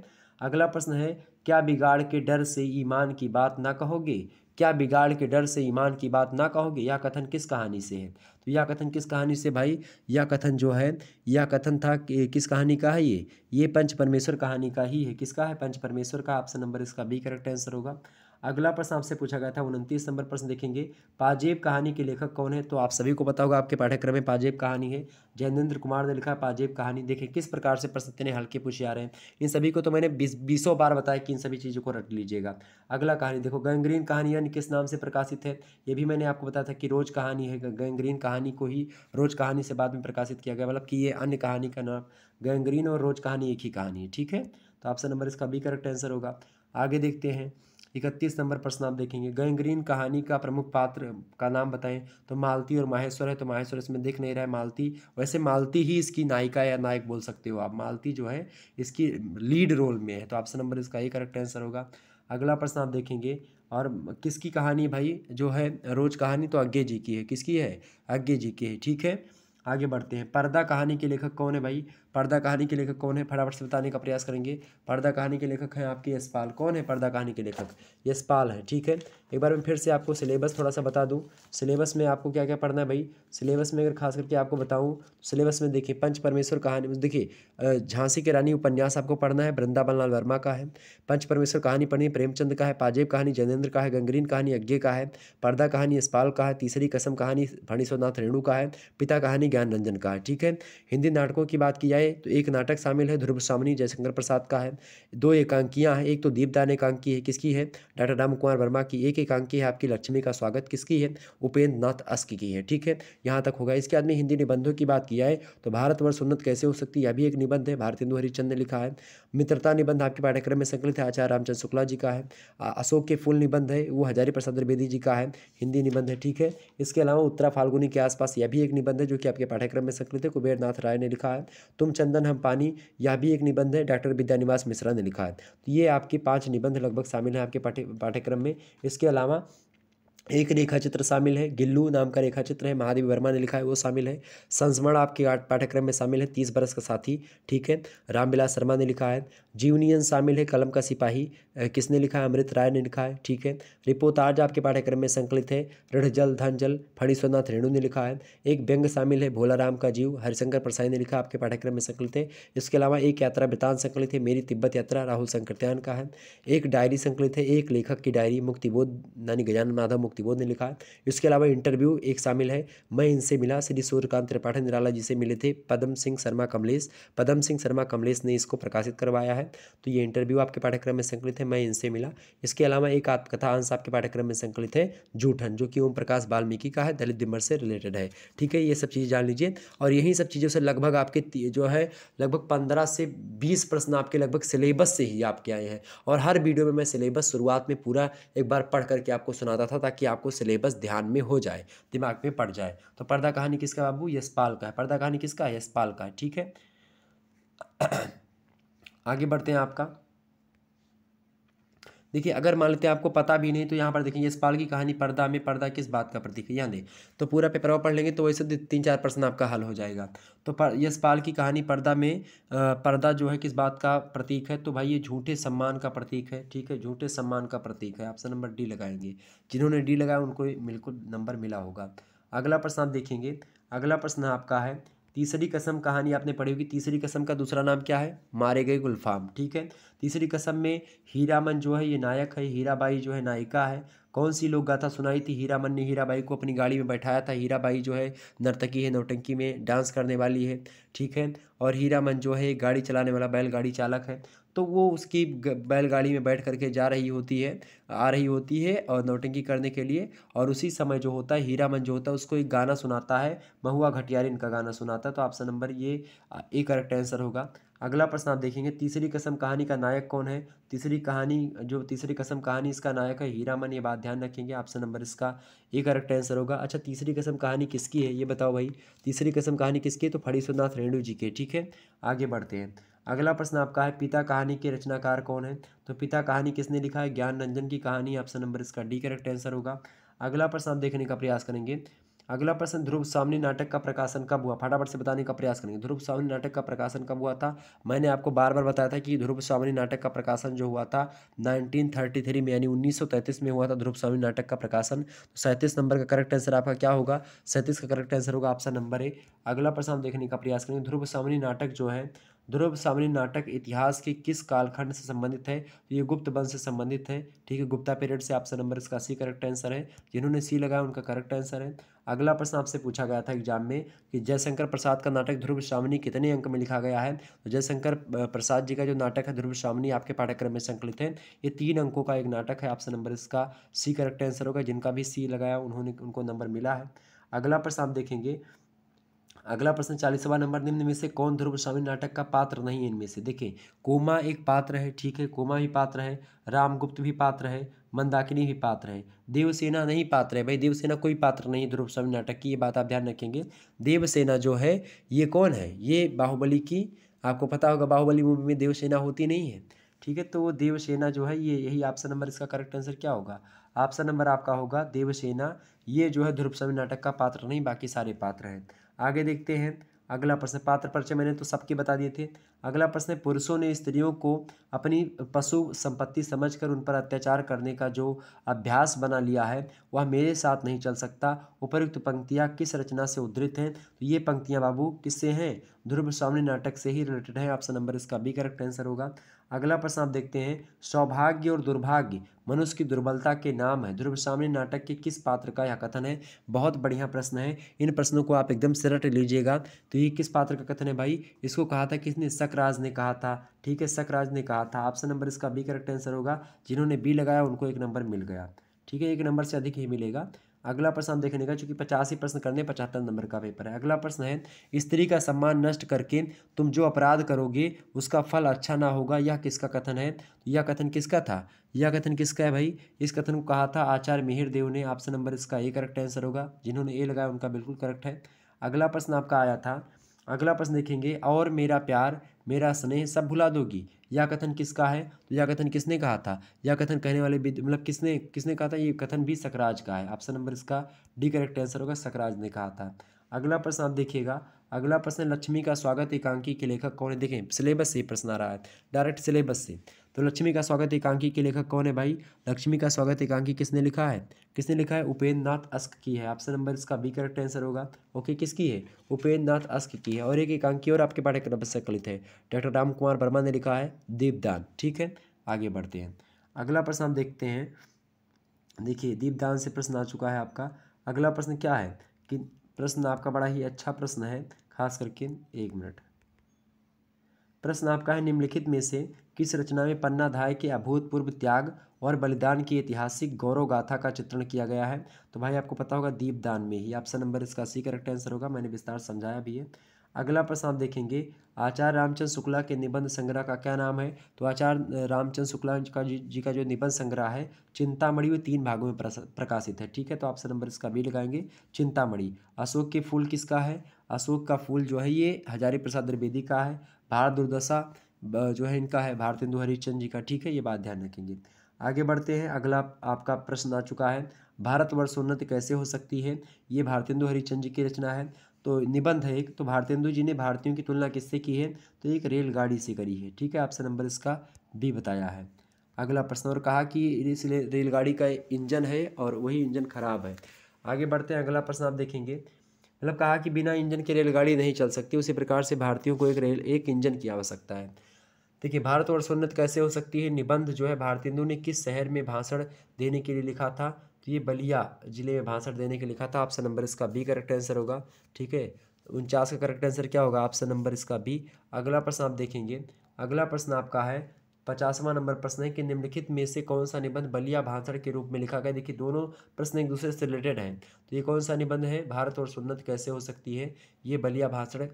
Speaker 1: अगला प्रश्न है क्या बिगाड़ के डर से ईमान की बात ना कहोगे क्या बिगाड़ के डर से ईमान की बात ना कहोगे यह कथन किस कहानी से है तो यह कथन किस कहानी से भाई यह कथन जो है यह कथन था कि किस कहानी का है ये ये पंच परमेश्वर कहानी का ही है किसका है पंच परमेश्वर का ऑप्शन नंबर इसका बी करेक्ट आंसर होगा अगला प्रश्न आपसे पूछा गया था उनतीस नंबर प्रश्न देखेंगे पाजेब कहानी के लेखक कौन है तो आप सभी को बताओगे आपके पाठ्यक्रम में पाजेब कहानी है जयेंद्र कुमार ने लिखा पाजेब कहानी देखें किस प्रकार से प्रश्न इतने हल्के पूछे आ रहे हैं इन सभी को तो मैंने बीस बीसों बार बताया कि इन सभी चीज़ों को रट लीजिएगा अगला कहानी देखो गैंग्रीन कहानी यानी किस नाम से प्रकाशित है ये भी मैंने आपको बताया था कि रोज़ कहानी है गैंग्रीन कहानी को ही रोज़ कहानी से बाद में प्रकाशित किया गया मतलब कि ये अन्य कहानी का नाम गैंग्रीन और रोज़ कहानी एक ही कहानी है ठीक है तो आपसे नंबर इसका भी करेक्ट आंसर होगा आगे देखते हैं इकतीस नंबर प्रश्न आप देखेंगे गैंग्रीन कहानी का प्रमुख पात्र का नाम बताएं तो मालती और माहेश्वर है तो माहेश्वर इसमें देख नहीं रहा है मालती वैसे मालती ही इसकी नायिका या नायक बोल सकते हो आप मालती जो है इसकी लीड रोल में है तो ऑप्शन नंबर इसका ही करेक्ट आंसर होगा अगला प्रश्न आप देखेंगे और किसकी कहानी भाई जो है रोज कहानी तो अज्ञे जी की है किसकी है अज्ञे जी की है ठीक है आगे बढ़ते हैं पर्दा कहानी के लेखक कौन है भाई पर्दा कहानी के लेखक कौन है फटाफट से बताने का प्रयास करेंगे पर्दा कहानी के लेखक हैं आपके यशपाल कौन है पर्दा कहानी के लेखक यशपाल है ठीक है एक बार मैं फिर से आपको सिलेबस थोड़ा सा बता दूँ सिलेबस में आपको क्या क्या पढ़ना है भाई सिलेबस में अगर खास करके आपको बताऊँ सिलेबस में देखिए पंच परमेश्वर कहानी देखिए झांसी के रानी उपन्यास आपको पढ़ना है वृंदावन लाल वर्मा का है पंच परमेश्वर कहानी पढ़नी प्रेमचंद का है पाजेब कहानी जनेन्द्र का है गंगरीन कहानी यज्ञ का है पर्दा कहानी यशपाल का है तीसरी कसम कहानी फणीश्वरनाथ रेणु का है पिता कहानी ज्ञान रंजन का है ठीक है हिंदी नाटकों की बात की जाए जाए तो एक नाटक शामिल है ध्रुव सामनी जयशंकर प्रसाद का है दो एकांकियाँ हैं एक तो दीपदान एकांकी है किसकी है डॉक्टर राम कुमार वर्मा की एक एकांकी है आपकी लक्ष्मी का स्वागत किसकी है उपेंद्र नाथ अस्क की है ठीक है यहाँ तक होगा इसके बाद में हिंदी निबंधों की बात किया है तो भारतवर्ष उन्नत कैसे हो सकती है यह भी एक निबंध है भारत भारतेंदु हरिचंद ने लिखा है मित्रता निबंध आपके पाठ्यक्रम में संकलित है आचार्य रामचंद्र शुक्ला जी का है अशोक के फूल निबंध है वो हजारी प्रसाद द्विवेदी जी का है हिंदी निबंध है ठीक है इसके अलावा उत्तरा फाल्गुनी के आसपास यह भी एक निबंध है जो कि आपके पाठ्यक्रम में संकलित है कुबेर नाथ राय ने लिखा है तुम तुम चंदन हम पानी यह भी एक निबंध है डॉक्टर विद्यानिवास मिश्रा ने लिखा है तो ये आपके पांच निबंध लगभग शामिल हैं आपके पाठ्य पाठ्यक्रम में इसके अलावा एक रेखा चित्र शामिल है गिल्लू नाम का रेखा चित्र है महादेव वर्मा ने लिखा है वो शामिल है संस्मरण आपके पाठ्यक्रम में शामिल है तीस बरस का साथी ठीक है रामविलास शर्मा ने लिखा है जीवनियन शामिल है कलम का सिपाही किसने लिखा है अमृत राय ने लिखा है ठीक है रिपोतार्ज आपके पाठ्यक्रम में संकलित है रिढ़ जल धन जल फणीश्वरनाथ रेणु ने लिखा है एक व्यंग शामिल है भोला राम का जीव हरिशंकर प्रसाई ने लिखा आपके पाठ्यक्रम में संकलित है इसके अलावा एक यात्रा वृतान संकलित है मेरी तिब्बत यात्रा राहुल संकृत्यान का है एक डायरी संकलित है एक लेखक की डायरी मुक्तिबोध नानी गजानन माधव मुक्ति भक्तिबोध ने लिखा इसके अलावा इंटरव्यू एक शामिल है मैं इनसे मिला श्री सूर्यकांत त्रिपाठी निराला जी से मिले थे पदम सिंह शर्मा कमलेश पदम सिंह शर्मा कमलेश ने इसको प्रकाशित करवाया है तो ये इंटरव्यू आपके पाठ्यक्रम में संकलित है मैं इनसे मिला इसके अलावा एक आत्मकथा अंश आपके पाठ्यक्रम में संकलित है जूठन जो कि ओम प्रकाश वाल्मीकि का है दलित दिमर से रिलेटेड है ठीक है ये सब चीज़ें जान लीजिए और यही सब चीज़ों से लगभग आपके जो है लगभग पंद्रह से बीस प्रश्न आपके लगभग सिलेबस से ही आपके आए हैं और हर वीडियो में मैं सिलेबस शुरुआत में पूरा एक बार पढ़ करके आपको सुनाता था ताकि आपको सिलेबस ध्यान में हो जाए दिमाग में पड़ जाए तो पर्दा कहानी किसका बाबू यशपाल का है पर्दा कहानी किसका यशपाल का है ठीक है आगे बढ़ते हैं आपका देखिए अगर मान लेते हैं आपको पता भी नहीं तो यहाँ पर देखेंगे पाल की कहानी पर्दा में पर्दा किस बात का प्रतीक है यहाँ दें तो पूरा पेपर पढ़ लेंगे तो वैसे तीन चार प्रश्न आपका हल हो जाएगा तो पाल की कहानी पर्दा में पर्दा जो है किस बात का प्रतीक है तो भाई ये झूठे सम्मान का प्रतीक है ठीक है झूठे सम्मान का प्रतीक है ऑप्शन नंबर डी लगाएंगे जिन्होंने डी लगाया उनको बिल्कुल नंबर मिला होगा अगला प्रश्न आप देखेंगे अगला प्रश्न आपका है तीसरी कसम कहानी आपने पढ़ी होगी तीसरी कसम का दूसरा नाम क्या है मारे गए गुलफाम ठीक है तीसरी कसम में हीरामन जो है ये नायक है हीराबाई जो है नायिका है कौन सी लोग गाथा सुनाई थी हीरामन ने हीराबाई को अपनी गाड़ी में बैठाया था हीराबाई जो है नर्तकी है नौटंकी में डांस करने वाली है ठीक है और हीरामन जो है गाड़ी चलाने वाला बैलगाड़ी चालक है तो वो उसकी बैलगाड़ी में बैठ करके जा रही होती है आ रही होती है और नोटिंगी करने के लिए और उसी समय जो होता है मन जो होता है उसको एक गाना सुनाता है महुआ घटियारी इनका गाना सुनाता है तो ऑप्शन नंबर ये एक करेक्ट आंसर होगा अगला प्रश्न आप देखेंगे तीसरी कसम कहानी का नायक कौन है तीसरी कहानी जो तीसरी कसम कहानी इसका नायक है हीरामन ये बात ध्यान रखेंगे ऑप्शन नंबर इसका ये करेक्ट आंसर होगा अच्छा तीसरी कसम कहानी किसकी है ये बताओ भाई तीसरी कसम कहानी किसकी है तो फड़ीश्वरनाथ रेणु जी के ठीक है आगे बढ़ते हैं अगला प्रश्न आपका है पिता कहानी के रचनाकार कौन है तो पिता कहानी किसने लिखा है ज्ञान रंजन की कहानी ऑप्शन नंबर इसका डी करेक्ट आंसर होगा अगला प्रश्न आप देखने का प्रयास करेंगे अगला प्रश्न ध्रुव स्वामी नाटक का प्रकाशन कब हुआ फटाफट से बताने का प्रयास करेंगे ध्रुव स्वामी नाटक का प्रकाशन कब हुआ था मैंने आपको बार बार बताया था कि ध्रुव स्वामी नाटक का प्रकाशन जो हुआ था 1933 में यानी 1933 में हुआ था ध्रुव स्वामी नाटक का प्रकाशन तो सैंतीस नंबर का करेक्ट आंसर आपका क्या होगा सैंतीस का करेक्ट आंसर होगा ऑप्शन नंबर ए अगला प्रश्न हम देखने का प्रयास करेंगे ध्रुव स्वामी नाटक जो है ध्रुव सामनी नाटक इतिहास के किस कालखंड से संबंधित है तो ये गुप्त वंश से संबंधित है ठीक है गुप्ता पीरियड से आपसे नंबर इसका सी करेक्ट आंसर है जिन्होंने सी लगाया उनका करेक्ट आंसर है अगला प्रश्न आपसे पूछा गया था एग्जाम में कि जयशंकर प्रसाद का नाटक ध्रुव शामनी कितने अंक में लिखा गया है तो जयशंकर प्रसाद जी का जो नाटक है ध्रुव शामनी आपके पाठ्यक्रम में संकलित है ये तीन अंकों का एक नाटक है आपसे नंबर इसका सी करेक्ट आंसर होगा जिनका भी सी लगाया उन्होंने उनको नंबर मिला है अगला प्रश्न आप देखेंगे अगला प्रश्न चालीसवा नंबर निम्न में से कौन ध्रुव स्वामी नाटक का पात्र नहीं है इनमें से देखें कोमा एक पात्र है ठीक है कोमा भी पात्र है रामगुप्त भी पात्र है मंदाकिनी भी पात्र है देवसेना नहीं पात्र है भाई देवसेना कोई पात्र नहीं ध्रुव स्वामी नाटक की ये बात आप ध्यान रखेंगे देवसेना जो है ये कौन है ये बाहुबली की आपको पता होगा बाहुबली मूवी में देवसेना होती नहीं है ठीक है तो वो देवसेना जो है ये यही ऑप्शन नंबर इसका करेक्ट आंसर क्या होगा ऑप्शन नंबर आपका होगा देवसेना ये जो है ध्रुव स्वामी नाटक का पात्र नहीं बाकी सारे पात्र हैं आगे देखते हैं अगला प्रश्न पात्र परिचय मैंने तो सबके बता दिए थे अगला प्रश्न है पुरुषों ने स्त्रियों को अपनी पशु संपत्ति समझकर उन पर अत्याचार करने का जो अभ्यास बना लिया है वह मेरे साथ नहीं चल सकता उपयुक्त पंक्तियाँ किस रचना से उद्धृत हैं तो ये पंक्तियाँ बाबू किससे हैं ध्रुव स्वामी नाटक से ही रिलेटेड है ऑप्शन नंबर इसका बी करेक्ट आंसर होगा अगला प्रश्न आप देखते हैं सौभाग्य और दुर्भाग्य मनुष्य की दुर्बलता के नाम है ध्रुव सामने नाटक के किस पात्र का यह कथन है बहुत बढ़िया प्रश्न है इन प्रश्नों को आप एकदम सिरट लीजिएगा तो ये किस पात्र का कथन है भाई इसको कहा था किसने सकराज ने कहा था ठीक है सकराज ने कहा था ऑप्शन नंबर इसका बी करेक्ट आंसर होगा जिन्होंने बी लगाया उनको एक नंबर मिल गया ठीक है एक नंबर से अधिक ही मिलेगा अगला प्रश्न हम चूंकि पचास पचासी प्रश्न करने पचहत्तर नंबर का पेपर है अगला प्रश्न है स्त्री का सम्मान नष्ट करके तुम जो अपराध करोगे उसका फल अच्छा ना होगा यह किसका कथन है तो यह कथन किसका था यह कथन किसका है भाई इस कथन को कहा था आचार्य मिहिर देव ने आपसे नंबर इसका ए करेक्ट आंसर होगा जिन्होंने ए लगाया उनका बिल्कुल करेक्ट है अगला प्रश्न आपका आया था अगला प्रश्न देखेंगे और मेरा प्यार मेरा स्नेह सब भुला दोगी यह कथन किसका है तो यह कथन किसने कहा था यह कथन कहने वाले मतलब किसने किसने कहा था ये कथन भी सकराज का है ऑप्शन नंबर इसका डी करेक्ट आंसर होगा सकराज ने कहा था अगला प्रश्न आप देखिएगा अगला प्रश्न लक्ष्मी का स्वागत एकांकी के लेखक कौन है देखें सिलेबस से प्रश्न आ रहा है डायरेक्ट सिलेबस से तो लक्ष्मी का स्वागत एकांकी के लेखक कौन है भाई लक्ष्मी का स्वागत एकांकी किसने लिखा है किसने लिखा है उपेंद्र नाथ अस्क की है ऑप्शन नंबर इसका बी करेक्ट आंसर होगा ओके किसकी है उपेंद्र नाथ अस्क की है और एक एकांकी और आपके पाठ्यक्रम में संकलित है डॉक्टर राम कुमार वर्मा ने लिखा है दीपदान ठीक है आगे बढ़ते हैं अगला प्रश्न हम देखते हैं देखिए दीपदान से प्रश्न आ चुका है आपका अगला प्रश्न क्या है कि प्रश्न आपका बड़ा ही अच्छा प्रश्न है खास करके एक मिनट प्रश्न आपका है निम्नलिखित में से किस रचना में पन्नाधाय के अभूतपूर्व त्याग और बलिदान की ऐतिहासिक गौरव गाथा का चित्रण किया गया है तो भाई आपको पता होगा दीपदान में ही ऑप्शन नंबर इसका सी करेक्ट आंसर होगा मैंने विस्तार समझाया भी है अगला प्रश्न आप देखेंगे आचार्य रामचंद्र शुक्ला के निबंध संग्रह का क्या नाम है तो आचार्य रामचंद्र शुक्ला का जी का जो निबंध संग्रह है चिंतामणि वो तीन भागों में प्रकाशित है ठीक है तो ऑप्शन नंबर इसका बी लगाएंगे चिंतामणि अशोक के फूल किसका है अशोक का फूल जो है ये हजारी प्रसाद द्विवेदी का है भारत दुर्दशा जो है इनका है भारत हिंदू हरिश्चंद्र जी का ठीक है ये बात ध्यान रखेंगे आगे बढ़ते हैं अगला आपका प्रश्न आ चुका है भारतवर्ष उन्नत कैसे हो सकती है ये भारतेंदु हरिश्चंद्र जी की रचना है तो निबंध है एक तो भारतेंदु जी ने भारतीयों की तुलना किससे की है तो एक रेलगाड़ी से करी है ठीक है आपसे नंबर इसका बी बताया है अगला प्रश्न और कहा कि इस रेलगाड़ी का इंजन है और वही इंजन खराब है आगे बढ़ते हैं अगला प्रश्न आप देखेंगे मतलब कहा कि बिना इंजन के रेलगाड़ी नहीं चल सकती उसी प्रकार से भारतीयों को एक रेल एक इंजन की आवश्यकता है देखिए भारत और सुन्नत कैसे हो सकती है निबंध जो है भारतेंदु ने किस शहर में भाषण देने के लिए लिखा था तो ये बलिया जिले में भाषण देने के लिए लिखा था ऑप्शन नंबर इसका बी करेक्ट आंसर होगा ठीक है उनचास का करेक्ट आंसर क्या होगा ऑप्शन नंबर इसका बी अगला प्रश्न आप देखेंगे अगला प्रश्न आपका है पचासवां नंबर प्रश्न है कि निम्नलिखित में से कौन सा निबंध बलिया भाषण के रूप में लिखा गया देखिए दोनों प्रश्न एक दूसरे से रिलेटेड हैं तो ये कौन सा निबंध है भारत और सुन्नत कैसे हो सकती है ये बलिया भाषण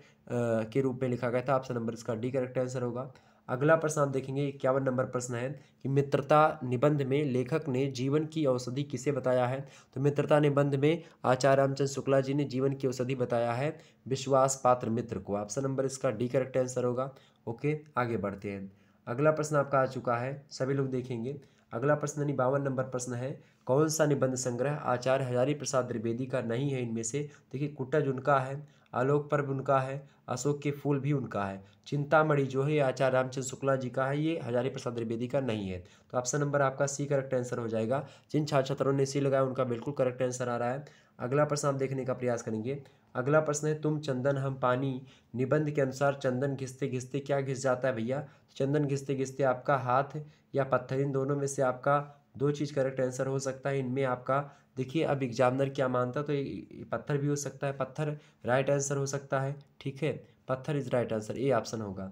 Speaker 1: के रूप में लिखा गया था ऑप्शन नंबर इसका डी करेक्ट आंसर होगा अगला प्रश्न आप देखेंगे इक्यावन नंबर प्रश्न है कि मित्रता निबंध में लेखक ने जीवन की औषधि किसे बताया है तो मित्रता निबंध में आचार्य रामचंद्र शुक्ला जी ने जीवन की औषधि बताया है विश्वास पात्र मित्र को ऑप्शन नंबर इसका डी करेक्ट आंसर होगा ओके आगे बढ़ते हैं अगला प्रश्न आपका आ चुका है सभी लोग देखेंगे अगला प्रश्न यानी बावन नंबर प्रश्न है कौन सा निबंध संग्रह आचार्य हजारी प्रसाद द्विवेदी का नहीं है इनमें से देखिए कुटज उनका है आलोक पर्व उनका है अशोक के फूल भी उनका है चिंतामणि जो है आचार्य रामचंद्र शुक्ला जी का है ये हजारी प्रसाद द्विवेदी का नहीं है तो ऑप्शन नंबर आपका सी करेक्ट आंसर हो जाएगा जिन छात्र छात्रों ने सी लगाया उनका बिल्कुल करेक्ट आंसर आ रहा है अगला प्रश्न आप देखने का प्रयास करेंगे अगला प्रश्न है तुम चंदन हम पानी निबंध के अनुसार चंदन घिसते घिसते क्या घिस जाता है भैया तो चंदन घिसते घिसते आपका हाथ या पत्थर इन दोनों में से आपका दो चीज़ करेक्ट आंसर हो सकता है इनमें आपका देखिए अब एग्जामिनर क्या मानता है तो पत्थर भी हो सकता है पत्थर राइट आंसर हो सकता है ठीक है पत्थर is right answer A option होगा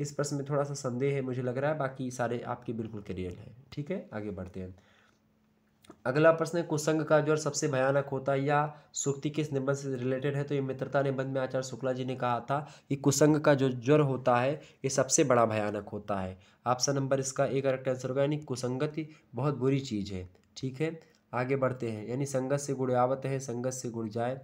Speaker 1: इस प्रश्न में थोड़ा सा संदेह है मुझे लग रहा है बाकी सारे आपके बिल्कुल क्लियर हैं ठीक है आगे बढ़ते हैं अगला प्रश्न है कुसंग का ज्वर सबसे भयानक होता है या सुक्ति किस निबंध से रिलेटेड है तो ये मित्रता निबंध में आचार्य शुक्ला जी ने कहा था कि कुसंग का जो ज्वर होता है ये सबसे बड़ा भयानक होता है ऑप्शन नंबर इसका एक करेक्ट आंसर होगा यानी कुसंगति बहुत बुरी चीज़ है ठीक है आगे बढ़ते हैं यानी संगत से गुड़ आवत है संगत से गुड़ जाए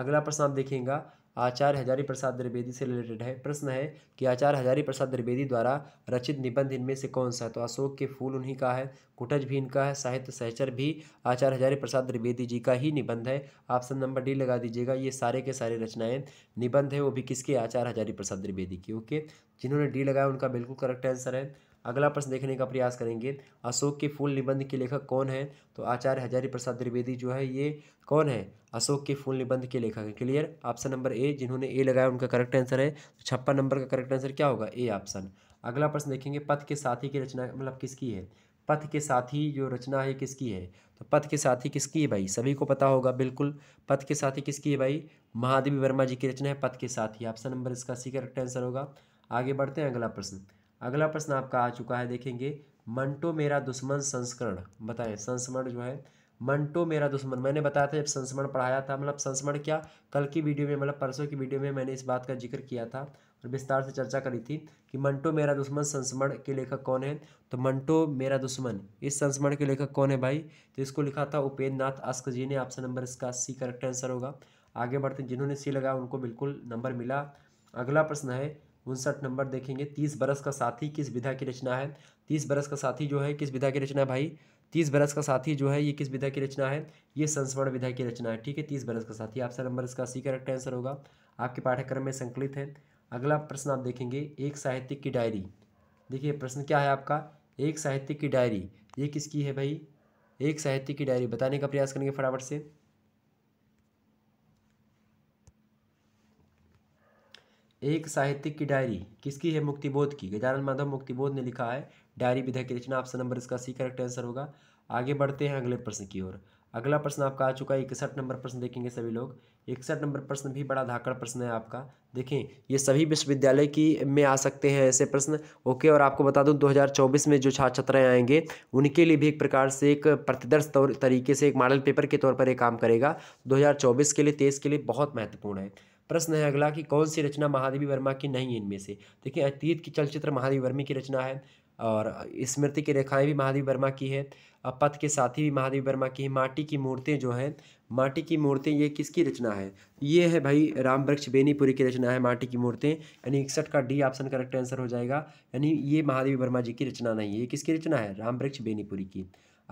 Speaker 1: अगला प्रश्न आप देखेंगे आचार्य हजारी प्रसाद द्विवेदी से रिलेटेड है प्रश्न है कि आचार्य हजारी प्रसाद द्विवेदी द्वारा रचित निबंध इनमें से कौन सा है तो अशोक के फूल उन्हीं का है कुटज भी इनका है साहित्य सहचर भी आचार्य हजारी प्रसाद द्विवेदी जी का ही निबंध है ऑप्शन नंबर डी लगा दीजिएगा ये सारे के सारे रचनाएं निबंध है वो भी किसके आचार्य हजारी प्रसाद द्विवेदी की ओके जिन्होंने डी लगाया उनका बिल्कुल करेक्ट आंसर है अगला प्रश्न देखने का प्रयास करेंगे अशोक के फूल निबंध के लेखक कौन है तो आचार्य हजारी प्रसाद द्विवेदी जो है ये कौन है अशोक के फूल निबंध के लेखक है क्लियर ऑप्शन नंबर ए जिन्होंने ए लगाया उनका करेक्ट आंसर है तो छप्पन नंबर का करेक्ट आंसर क्या होगा ए ऑप्शन अगला प्रश्न देखेंगे पथ के साथी की रचना मतलब किसकी है पथ के साथी जो रचना है किसकी है तो पथ के साथी किसकी है भाई सभी को पता होगा बिल्कुल पथ के साथी किसकी है भाई महादेवी वर्मा जी की रचना है पथ के साथी ऑप्शन नंबर इसका सी करेक्ट आंसर होगा आगे बढ़ते हैं अगला प्रश्न अगला प्रश्न आपका आ चुका है देखेंगे मंटो मेरा दुश्मन संस्करण बताएं संस्मरण जो है मंटो मेरा दुश्मन मैंने बताया था जब संस्मरण पढ़ाया था मतलब संस्मरण क्या कल की वीडियो में मतलब परसों की वीडियो में मैंने इस बात का जिक्र किया था और विस्तार से चर्चा करी थी कि मंटो मेरा दुश्मन संस्मरण के लेखक कौन है तो मंटो मेरा दुश्मन इस संस्मरण के लेखक कौन है भाई तो इसको लिखा था उपेंद्र नाथ अस्क जी ने आपसे नंबर इसका सी करेक्ट आंसर होगा आगे बढ़ते जिन्होंने सी लगाया उनको बिल्कुल नंबर मिला अगला प्रश्न है उनसठ नंबर देखेंगे तीस बरस का साथी किस विधा की रचना है तीस बरस का साथी जो है किस विधा की रचना है भाई तीस बरस का साथी जो है ये किस विधा की रचना है ये संस्मरण विधा की रचना है ठीक है तीस बरस का साथी आपसे नंबर इसका सी करेक्ट आंसर होगा आपके पाठ्यक्रम में संकलित है अगला प्रश्न आप देखेंगे एक साहित्यिक की डायरी देखिए प्रश्न क्या है आपका एक साहित्यिक की डायरी ये किसकी है भाई एक साहित्य की डायरी बताने का प्रयास करेंगे फटाफट से एक साहित्यिक की डायरी किसकी है मुक्तिबोध की गजानन माधव मुक्तिबोध ने लिखा है डायरी विधेयक की रचना ऑप्शन नंबर इसका सी करेक्ट आंसर होगा आगे बढ़ते हैं अगले प्रश्न की ओर अगला प्रश्न आपका आ चुका है इकसठ नंबर प्रश्न देखेंगे सभी लोग इकसठ नंबर प्रश्न भी बड़ा धाकड़ प्रश्न है आपका देखें ये सभी विश्वविद्यालय की में आ सकते हैं ऐसे प्रश्न ओके और आपको बता दूं 2024 में जो छात्र छात्राएं आएंगे उनके लिए भी एक प्रकार से एक प्रतिदर्श तौर तरीके से एक मॉडल पेपर के तौर पर ये काम करेगा दो के लिए तेईस के लिए बहुत महत्वपूर्ण है प्रश्न है अगला कि कौन सी रचना महादेवी वर्मा की नहीं है इनमें से देखिए अतीत की चलचित्र महादेवी वर्मा की रचना है और स्मृति की रेखाएं भी महादेवी वर्मा की है पथ के साथी भी महादेवी वर्मा की है माटी की मूर्तें जो हैं माटी की मूर्तें ये किसकी रचना है ये है भाई राम वृक्ष बेनीपुरी की रचना है माटी की मूर्तें यानी इकसठ का डी ऑप्शन करेक्ट आंसर हो जाएगा यानी ये महादेवी वर्मा जी की रचना नहीं है ये किसकी रचना है राम वृक्ष बेनीपुरी की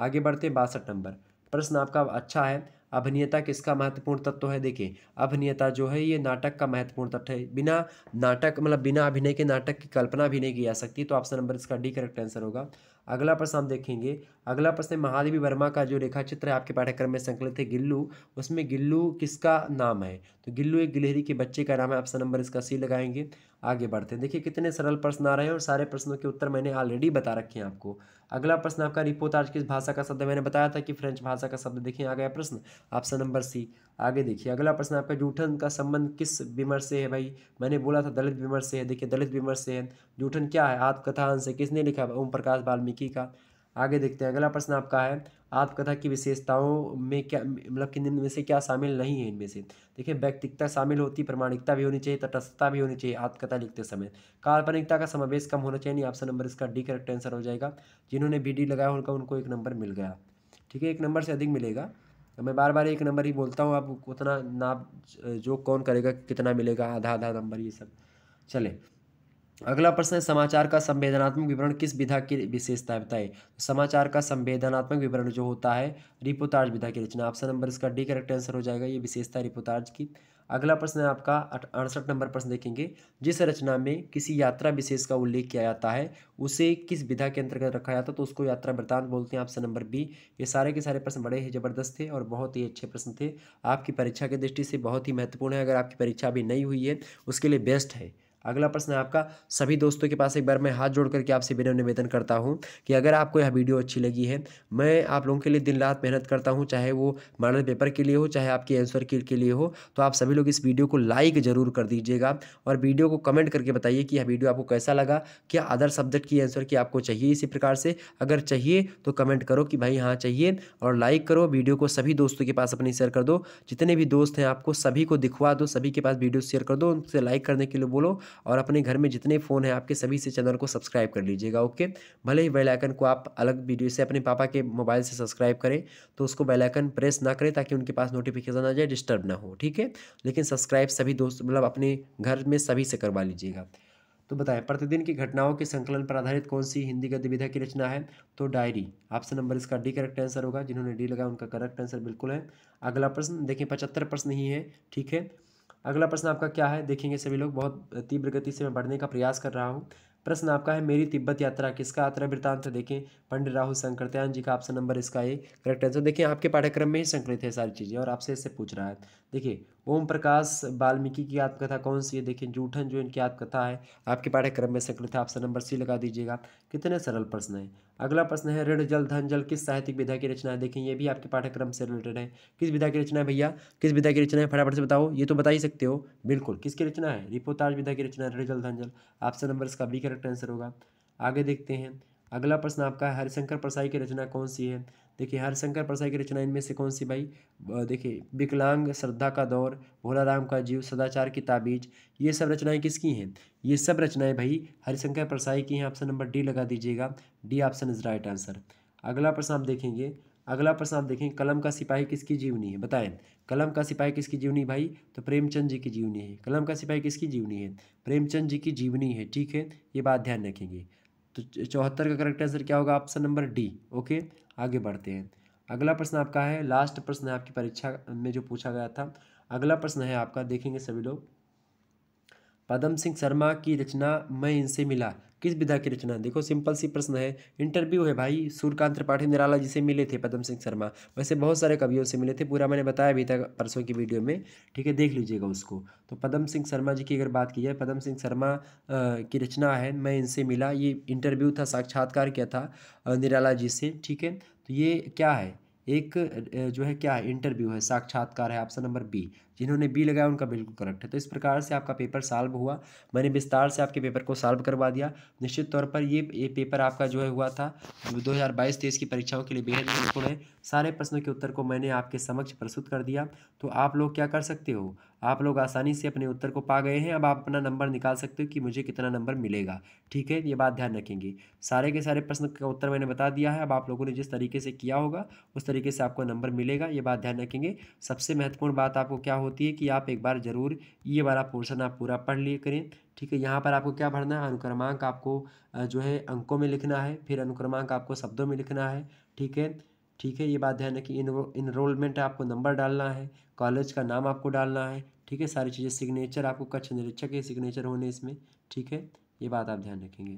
Speaker 1: आगे बढ़ते हैं बासठ नंबर प्रश्न आपका अच्छा है अभिनेता किसका महत्वपूर्ण तत्व है देखिए अभिनेता जो है ये नाटक का महत्वपूर्ण तत्व है बिना नाटक मतलब बिना अभिनय के नाटक की कल्पना भी नहीं की जा सकती तो ऑप्शन नंबर इसका डी करेक्ट आंसर होगा अगला प्रश्न हम देखेंगे अगला प्रश्न महादेवी वर्मा का जो रेखा चित्र है आपके पाठ्यक्रम में संकलित है गिल्लू उसमें गिल्लू किसका नाम है तो गिल्लू एक गिलहरी के बच्चे का नाम है ऑप्शन नंबर इसका सी लगाएंगे आगे बढ़ते हैं देखिए कितने सरल प्रश्न आ रहे हैं और सारे प्रश्नों के उत्तर मैंने ऑलरेडी बता रखे हैं आपको अगला प्रश्न आपका आज किस भाषा का शब्द मैंने बताया था कि फ्रेंच भाषा का शब्द देखिए आ गया प्रश्न ऑप्शन नंबर सी आगे देखिए अगला प्रश्न आपका जूठन का संबंध किस विमर्श से है भाई मैंने बोला था दलित विमर्श से है देखिए दलित विमर्श से है जूठन क्या है आत्मकथा अंश किसने लिखा ओम प्रकाश वाल्मीकि का आगे देखते हैं अगला प्रश्न आपका है आत्मकथा की विशेषताओं में क्या मतलब कि निम्न में से क्या शामिल नहीं है इनमें से देखिए व्यक्तिकता शामिल होती प्रमाणिकता भी होनी चाहिए तटस्थता भी होनी चाहिए आत्मकथा लिखते समय काल्पनिकता का समावेश कम होना चाहिए नहीं ऑप्शन नंबर इसका डी करेक्ट आंसर हो जाएगा जिन्होंने बी डी लगाया उनका उनको एक नंबर मिल गया ठीक है एक नंबर से अधिक मिलेगा मैं बार बार एक नंबर ही बोलता हूँ आप उतना नाप जो कौन करेगा कितना मिलेगा आधा आधा नंबर ये सब चले अगला प्रश्न है समाचार का संवेदनात्मक विवरण किस विधा की विशेषता बताए तो समाचार का संवेदनात्मक विवरण जो होता है रिपोतार्ज विधा की रचना ऑप्शन नंबर इसका डी करेक्ट आंसर हो जाएगा ये विशेषता रिपोतार्ज की अगला प्रश्न है आपका अड़सठ नंबर प्रश्न देखेंगे जिस रचना में किसी यात्रा विशेष का उल्लेख किया जाता है उसे किस विधा के अंतर्गत रखा जाता है तो उसको यात्रा वृत्तांत बोलते हैं ऑप्शन नंबर बी ये सारे के सारे प्रश्न बड़े ही ज़बरदस्त थे और बहुत ही अच्छे प्रश्न थे आपकी परीक्षा की दृष्टि से बहुत ही महत्वपूर्ण है अगर आपकी परीक्षा अभी नहीं हुई है उसके लिए बेस्ट है अगला प्रश्न है आपका सभी दोस्तों के पास एक बार मैं हाथ जोड़ करके आपसे बिना निवेदन करता हूँ कि अगर आपको यह वीडियो अच्छी लगी है मैं आप लोगों के लिए दिन रात मेहनत करता हूँ चाहे वो मॉडल पेपर के लिए हो चाहे आपके आंसर की के लिए हो तो आप सभी लोग इस वीडियो को लाइक ज़रूर कर दीजिएगा और वीडियो को कमेंट करके बताइए कि यह वीडियो आपको कैसा लगा क्या अदर सब्जेक्ट की आंसर की आपको चाहिए इसी प्रकार से अगर चाहिए तो कमेंट करो कि भाई हाँ चाहिए और लाइक करो वीडियो को सभी दोस्तों के पास अपनी शेयर कर दो जितने भी दोस्त हैं आपको सभी को दिखवा दो सभी के पास वीडियो शेयर कर दो उनसे लाइक करने के लिए बोलो और अपने घर में जितने फ़ोन हैं आपके सभी से चैनल को सब्सक्राइब कर लीजिएगा ओके भले ही बेलाइकन को आप अलग वीडियो से अपने पापा के मोबाइल से सब्सक्राइब करें तो उसको बेलाइकन प्रेस ना करें ताकि उनके पास नोटिफिकेशन आ जाए डिस्टर्ब ना हो ठीक है लेकिन सब्सक्राइब सभी दोस्त मतलब अपने घर में सभी से करवा लीजिएगा तो बताएं प्रतिदिन की घटनाओं के संकलन पर आधारित कौन सी हिंदी गतिविधा की रचना है तो डायरी ऑप्शन नंबर इसका डी करेक्ट आंसर होगा जिन्होंने डी लगा उनका करेक्ट आंसर बिल्कुल है अगला प्रश्न देखें पचहत्तर प्रश्न ही है ठीक है अगला प्रश्न आपका क्या है देखेंगे सभी लोग बहुत तीव्र गति से मैं बढ़ने का प्रयास कर रहा हूँ प्रश्न आपका है मेरी तिब्बत यात्रा किसका यात्रा वृत्तांत देखें पंडित राहुल शंकरत्यान जी का ऑप्शन नंबर इसका ये करेक्ट आंसर देखिए आपके पाठ्यक्रम में ही संकलित है सारी चीज़ें और आपसे इससे पूछ रहा है देखिए ओम प्रकाश वाल्मीकि की आत्मकथा कौन सी है देखिए जूठन जो इनकी आत्मकथा है आपके पाठ्यक्रम में संकलित है ऑप्शन नंबर सी लगा दीजिएगा कितने सरल प्रश्न है अगला प्रश्न है ऋण जल धन जल किस साहित्यिक विधा की रचना है देखें ये भी आपके पाठ्यक्रम से रिलेटेड है किस विधा की रचना है भैया किस विधा की रचना है फटाफट से बताओ ये तो बता ही सकते हो बिल्कुल किसकी रचना है रिपोताज विधा की रचना है ऋण जल धन जल ऑप्शन नंबर इसका बी करेक्ट आंसर होगा आगे देखते हैं अगला प्रश्न आपका है हरिशंकर प्रसाई की रचना कौन सी है देखिए हरिशंकर प्रसाई की रचना इनमें से कौन सी भाई देखिए विकलांग श्रद्धा का दौर भोला राम का जीव सदाचार की ताबीज ये सब रचनाएं किसकी हैं ये सब रचनाएं भाई हरिशंकर प्रसाई की हैं ऑप्शन नंबर डी लगा दीजिएगा D option is right answer अगला प्रश्न आप देखेंगे अगला प्रश्न आप देखें कलम का सिपाही किसकी जीवनी है बताएं कलम का सिपाही किसकी जीवनी भाई तो प्रेमचंद जी की जीवनी है कलम का सिपाही किसकी जीवनी है प्रेमचंद जी की जीवनी है ठीक है ये बात ध्यान रखेंगे तो चौहत्तर का करेक्ट आंसर क्या होगा ऑप्शन नंबर डी ओके आगे बढ़ते हैं अगला प्रश्न आपका है लास्ट प्रश्न है आपकी परीक्षा में जो पूछा गया था अगला प्रश्न है आपका देखेंगे सभी लोग पदम सिंह शर्मा की रचना मैं इनसे मिला किस विधा की रचना देखो सिंपल सी प्रश्न है इंटरव्यू है भाई सूर्यकांत त्रिपाठी निराला जी से मिले थे पदम सिंह शर्मा वैसे बहुत सारे कवियों से मिले थे पूरा मैंने बताया अभी तक परसों की वीडियो में ठीक है देख लीजिएगा उसको तो पदम सिंह शर्मा जी की अगर बात की जाए पदम सिंह शर्मा की रचना है मैं इनसे मिला ये इंटरव्यू था साक्षात्कार किया था निराला जी से ठीक है तो ये क्या है एक जो है क्या है इंटरव्यू है साक्षात्कार है ऑप्शन नंबर बी जिन्होंने बी लगाया उनका बिल्कुल करेक्ट है तो इस प्रकार से आपका पेपर सॉल्व हुआ मैंने विस्तार से आपके पेपर को सॉल्व करवा दिया निश्चित तौर पर ये ये पेपर आपका जो है हुआ था दो हज़ार बाईस तेईस की परीक्षाओं के लिए बेहद महत्वपूर्ण है सारे प्रश्नों के उत्तर को मैंने आपके समक्ष प्रस्तुत कर दिया तो आप लोग क्या कर सकते हो आप लोग आसानी से अपने उत्तर को पा गए हैं अब आप अपना नंबर निकाल सकते हो कि मुझे कितना नंबर मिलेगा ठीक है ये बात ध्यान रखेंगे सारे के सारे प्रश्न का उत्तर मैंने बता दिया है अब आप लोगों ने जिस तरीके से किया होगा उस तरीके से आपको नंबर मिलेगा ये बात ध्यान रखेंगे सबसे महत्वपूर्ण बात आपको क्या हो होती है कि आप एक बार ज़रूर ये वाला पोर्शन आप पूरा पढ़ लिए करें ठीक है यहाँ पर आपको क्या भरना है अनुक्रमांक आपको जो है अंकों में लिखना है फिर अनुक्रमांक आपको शब्दों में लिखना है ठीक है ठीक है ये बात ध्यान रखिए इनरोलमेंट आपको नंबर डालना है कॉलेज का नाम आपको डालना है ठीक है सारी चीज़ें सिग्नेचर आपको कक्ष निरीक्षक के सिग्नेचर होने इसमें ठीक है ये बात आप ध्यान रखेंगे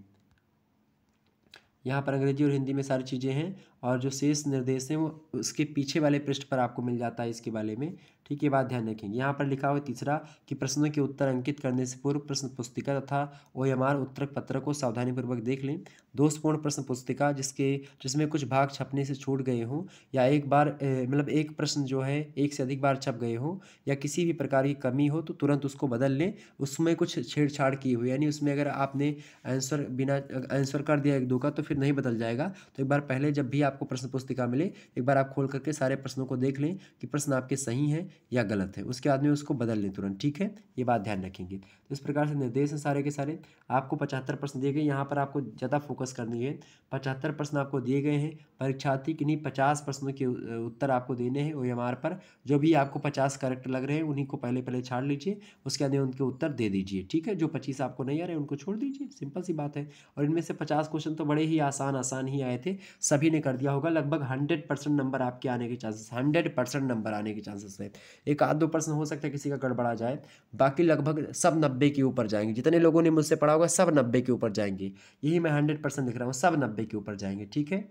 Speaker 1: यहाँ पर अंग्रेजी और हिंदी में सारी चीज़ें हैं और जो शेष निर्देश हैं वो उसके पीछे वाले पृष्ठ पर आपको मिल जाता है इसके बारे में ठीक है बात ध्यान रखेंगे यहाँ पर लिखा हुआ तीसरा कि प्रश्नों के उत्तर अंकित करने से पूर्व प्रश्न पुस्तिका तथा ओ एम आर उत्तर पत्र को सावधानीपूर्वक देख लें दोषपूर्ण प्रश्न पुस्तिका जिसके जिसमें कुछ भाग छपने से छूट गए हों या एक बार मतलब एक प्रश्न जो है एक से अधिक बार छप गए हों या किसी भी प्रकार की कमी हो तो तुरंत उसको बदल लें उसमें कुछ छेड़छाड़ की हुई यानी उसमें अगर आपने आंसर बिना आंसर कर दिया एक दो का तो फिर नहीं बदल जाएगा तो एक बार पहले जब भी आप आपको प्रश्न पुस्तिका मिले एक बार आप खोल करके सारे प्रश्नों को देख लें कि प्रश्न आपके सही हैं या गलत है उसके बाद में उसको बदल लें तुरंत ठीक है ये बात ध्यान रखेंगे तो इस प्रकार से निर्देश हैं सारे के सारे आपको पचहत्तर प्रश्न दिए गए यहाँ पर आपको ज़्यादा फोकस करनी है पचहत्तर प्रश्न आपको दिए गए हैं परीक्षार्थी किन्हीं पचास प्रश्नों के उत्तर आपको देने हैं ओ पर जो भी आपको पचास करेक्ट लग रहे हैं उन्हीं को पहले पहले छाड़ लीजिए उसके बाद उनके उत्तर दे दीजिए ठीक है जो पच्चीस आपको नहीं आ रहे उनको छोड़ दीजिए सिंपल सी बात है और इनमें से पचास क्वेश्चन तो बड़े ही आसान आसान ही आए थे सभी ने कर दिया होगा लगभग हंड्रेड परसेंट नंबर आपके आने के चांसेस हंड्रेड परसेंट नंबर आने के चांसेस है एक आध दो परसेंट हो सकता है किसी का गड़बड़ा जाए बाकी लगभग सब नब्बे के ऊपर जाएंगे जितने लोगों ने मुझसे पढ़ा होगा सब नब्बे के ऊपर जाएंगे यही मैं हंड्रेड परसेंट दिख रहा हूँ सब नब्बे के ऊपर जाएंगे ठीक है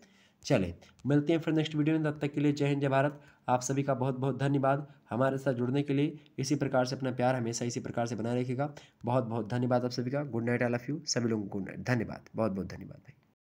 Speaker 1: चले मिलते हैं फिर नेक्स्ट वीडियो में तब तक के लिए जय हिंद जय भारत आप सभी का बहुत बहुत धन्यवाद हमारे साथ जुड़ने के लिए इसी प्रकार से अपना प्यार हमेशा इसी प्रकार से बना रखिएगा बहुत बहुत धन्यवाद आप सभी का good night I love you सभी लोगों को गुड नाइट धन्यवाद बहुत बहुत धन्यवाद भाई